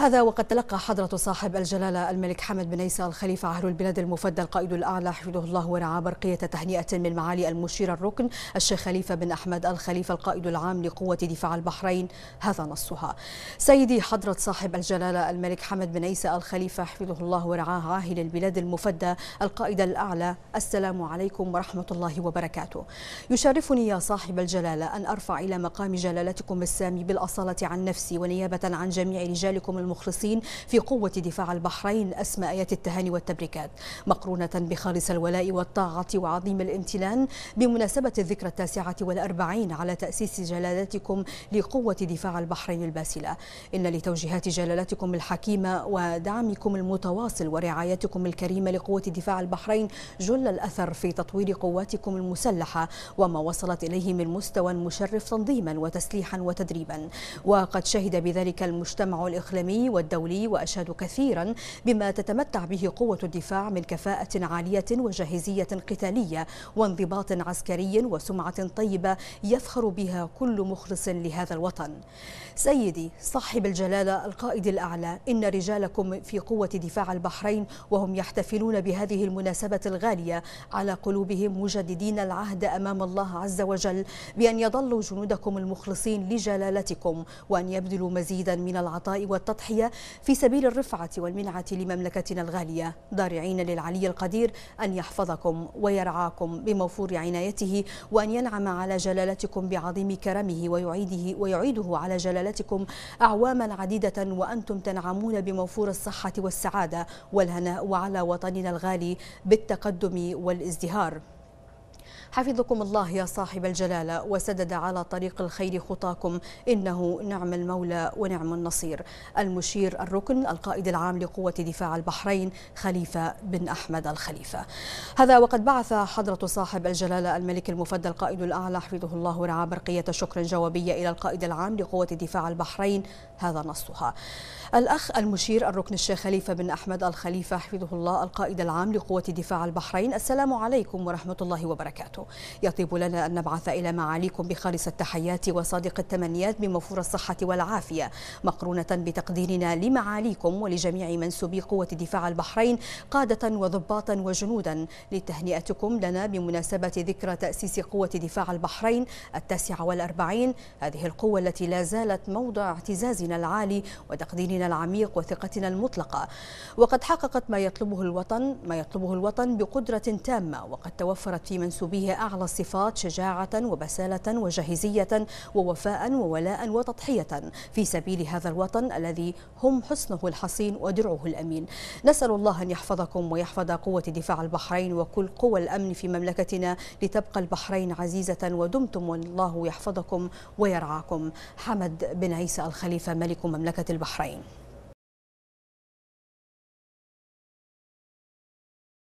هذا وقد تلقى حضرة صاحب الجلالة الملك حمد بن عيسى الخليفة عهد البلاد المفدى القائد الأعلى حفظه الله ورعاه برقية تهنئة من معالي المشير الركن الشيخ خليفة بن أحمد الخليفة القائد العام لقوة دفاع البحرين هذا نصها سيدي حضرة صاحب الجلالة الملك حمد بن عيسى الخليفة حفظه الله ورعاه عاهل البلاد المفدى القائد الأعلى السلام عليكم ورحمة الله وبركاته يشرفني يا صاحب الجلالة أن أرفع إلى مقام جلالتكم السامي بالأصالة عن نفسي ونيابة عن جميع رجالكم المخلصين في قوة دفاع البحرين أسمى آيات التهاني والتبريكات مقرونة بخالص الولاء والطاعة وعظيم الامتنان بمناسبة الذكرى التاسعة والأربعين على تأسيس جلالتكم لقوة دفاع البحرين الباسلة إن لتوجيهات جلالتكم الحكيمة ودعمكم المتواصل ورعايتكم الكريمة لقوة دفاع البحرين جل الأثر في تطوير قواتكم المسلحة وما وصلت إليه من مستوى مشرف تنظيما وتسليحا وتدريبا وقد شهد بذلك المجتمع الإقليمي الوطني والدولي وأشاد كثيرا بما تتمتع به قوة الدفاع من كفاءة عالية وجاهزية قتالية وانضباط عسكري وسمعة طيبة يفخر بها كل مخلص لهذا الوطن سيدي صاحب الجلالة القائد الأعلى إن رجالكم في قوة دفاع البحرين وهم يحتفلون بهذه المناسبة الغالية على قلوبهم مجددين العهد أمام الله عز وجل بأن يظلوا جنودكم المخلصين لجلالتكم وأن يبذلوا مزيدا من العطاء والتطوع التضحية في سبيل الرفعة والمنعة لمملكتنا الغالية ضارعين للعلي القدير أن يحفظكم ويرعاكم بموفور عنايته وأن ينعم على جلالتكم بعظيم كرمه ويعيده, ويعيده على جلالتكم أعواما عديدة وأنتم تنعمون بموفور الصحة والسعادة والهناء وعلى وطننا الغالي بالتقدم والازدهار حفظكم الله يا صاحب الجلالة وسدد على طريق الخير خطاكم إنه نعم المولى ونعم النصير المشير الركن القائد العام لقوة دفاع البحرين خليفة بن أحمد الخليفة هذا وقد بعث حضرة صاحب الجلالة الملك المفدى القائد الأعلى حفظه الله ورعا برقية شكر جوابية إلى القائد العام لقوة دفاع البحرين هذا نصها الأخ المشير الركن الشيخ خليفة بن أحمد الخليفة حفظه الله القائد العام لقوة دفاع البحرين السلام عليكم ورحمة الله وبركاته وبركاته يطيب لنا أن نبعث إلى معاليكم بخالص التحيات وصادق التمنيات بموفور الصحة والعافية مقرونة بتقديرنا لمعاليكم ولجميع منسوبي قوة دفاع البحرين قادة وضباطا وجنودا لتهنئتكم لنا بمناسبة ذكرى تأسيس قوة دفاع البحرين التاسعة والأربعين هذه القوة التي لا زالت موضع اعتزازنا العالي وتقديرنا العميق وثقتنا المطلقة وقد حققت ما يطلبه الوطن ما يطلبه الوطن بقدرة تامة وقد توفرت في منسوبيها أعلى الصفات شجاعة وبسالة وجاهزية ووفاء وولاء وتضحية في سبيل هذا الوطن الذي هم حصنه الحصين ودرعه الأمين نسأل الله أن يحفظكم ويحفظ قوة دفاع البحرين وكل قوى الأمن في مملكتنا لتبقى البحرين عزيزة ودمتم والله يحفظكم ويرعاكم حمد بن عيسى الخليفة ملك مملكة البحرين